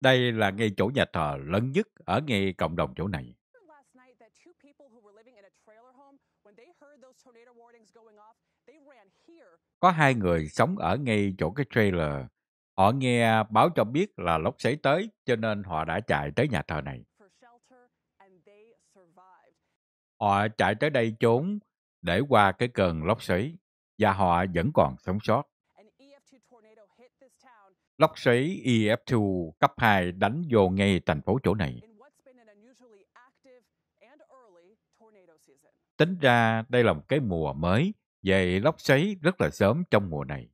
Đây là ngay chỗ nhà thờ lớn nhất ở ngay cộng đồng chỗ này. Có hai người sống ở ngay chỗ cái trailer. Họ nghe báo cho biết là lốc xảy tới, cho nên họ đã chạy tới nhà thờ này. Họ chạy tới đây trốn để qua cái cơn lốc xoáy và họ vẫn còn sống sót. Lốc xoáy EF2 cấp 2 đánh vô ngay thành phố chỗ này. Tính ra đây là một cái mùa mới, vậy lốc xoáy rất là sớm trong mùa này.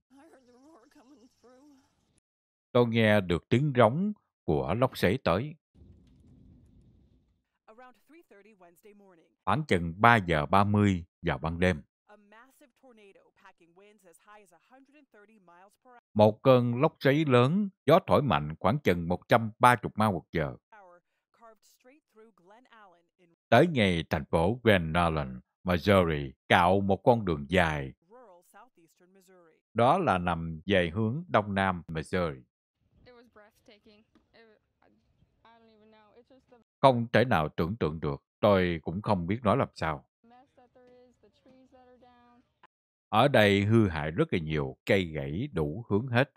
Tôi nghe được tiếng rống của lốc xoáy tới. Khoảng chừng 3 giờ 30 vào ban đêm. Một cơn lốc xoáy lớn, gió thổi mạnh khoảng chừng 130 mile một giờ. Tới ngày thành phố Glen Allen, Missouri, cạo một con đường dài. Đó là nằm về hướng đông nam Missouri. Không thể nào tưởng tượng được, tôi cũng không biết nói làm sao. Ở đây hư hại rất là nhiều, cây gãy đủ hướng hết.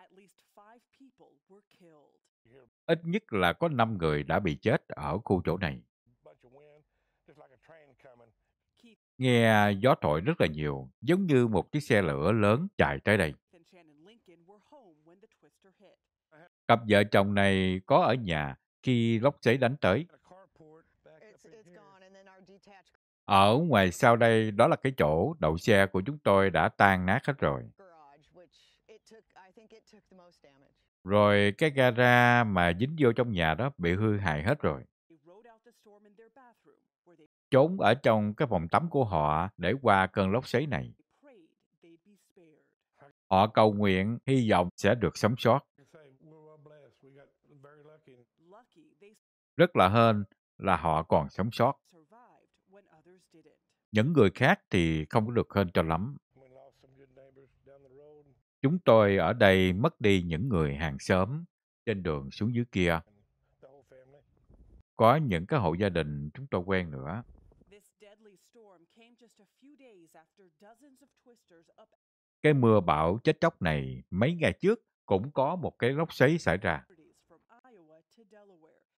Ít nhất là có 5 người đã bị chết ở khu chỗ này. Nghe gió thổi rất là nhiều, giống như một chiếc xe lửa lớn chạy tới đây. Cặp vợ chồng này có ở nhà khi lốc xoáy đánh tới. Ở ngoài sau đây, đó là cái chỗ đậu xe của chúng tôi đã tan nát hết rồi. Rồi cái gara mà dính vô trong nhà đó bị hư hại hết rồi. Trốn ở trong cái phòng tắm của họ để qua cơn lốc xoáy này. Họ cầu nguyện, hy vọng sẽ được sống sót. Rất là hên là họ còn sống sót những người khác thì không có được hơn cho lắm. Chúng tôi ở đây mất đi những người hàng xóm trên đường xuống dưới kia. Có những cái hộ gia đình chúng tôi quen nữa. Cái mưa bão chết chóc này mấy ngày trước cũng có một cái lốc xoáy xảy ra.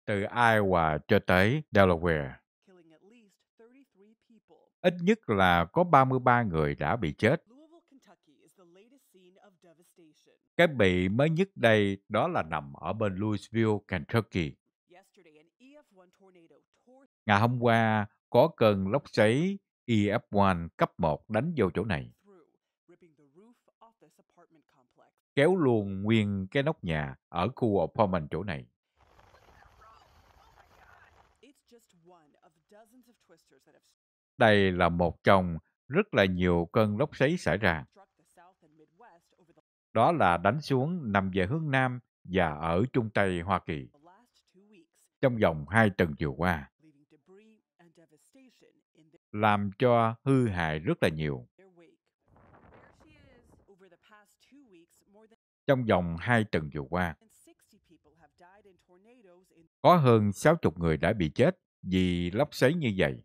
Từ Iowa cho tới Delaware Ít nhất là có 33 người đã bị chết. Cái bị mới nhất đây đó là nằm ở bên Louisville, Kentucky. E Ngày hôm qua, có cơn lốc xoáy EF1 cấp 1 đánh vô chỗ này. Kéo luôn nguyên cái nóc nhà ở khu apartment chỗ này. Đây là một trong rất là nhiều cơn lốc xoáy xảy ra. Đó là đánh xuống nằm về hướng Nam và ở Trung Tây Hoa Kỳ. Trong vòng hai tuần vừa qua, làm cho hư hại rất là nhiều. Trong vòng hai tuần vừa qua, có hơn 60 người đã bị chết vì lốc xoáy như vậy.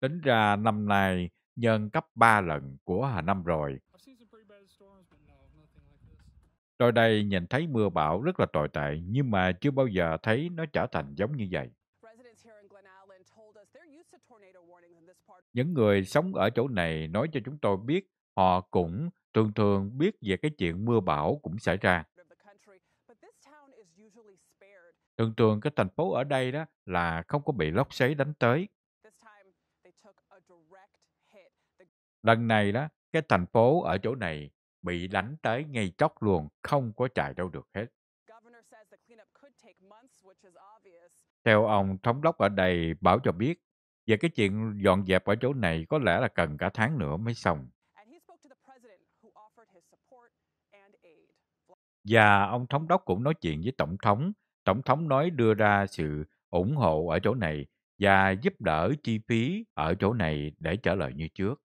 Tính ra năm nay nhân cấp 3 lần của Hà Năm rồi. Tôi đây nhìn thấy mưa bão rất là tồi tệ, nhưng mà chưa bao giờ thấy nó trở thành giống như vậy. Những người sống ở chỗ này nói cho chúng tôi biết họ cũng thường thường biết về cái chuyện mưa bão cũng xảy ra. Thường thường cái thành phố ở đây đó là không có bị lốc xoáy đánh tới. Lần này đó, cái thành phố ở chỗ này bị đánh tới ngay chóc luôn, không có chạy đâu được hết. Theo ông thống đốc ở đây bảo cho biết, về cái chuyện dọn dẹp ở chỗ này có lẽ là cần cả tháng nữa mới xong. Và ông thống đốc cũng nói chuyện với tổng thống. Tổng thống nói đưa ra sự ủng hộ ở chỗ này và giúp đỡ chi phí ở chỗ này để trả lời như trước.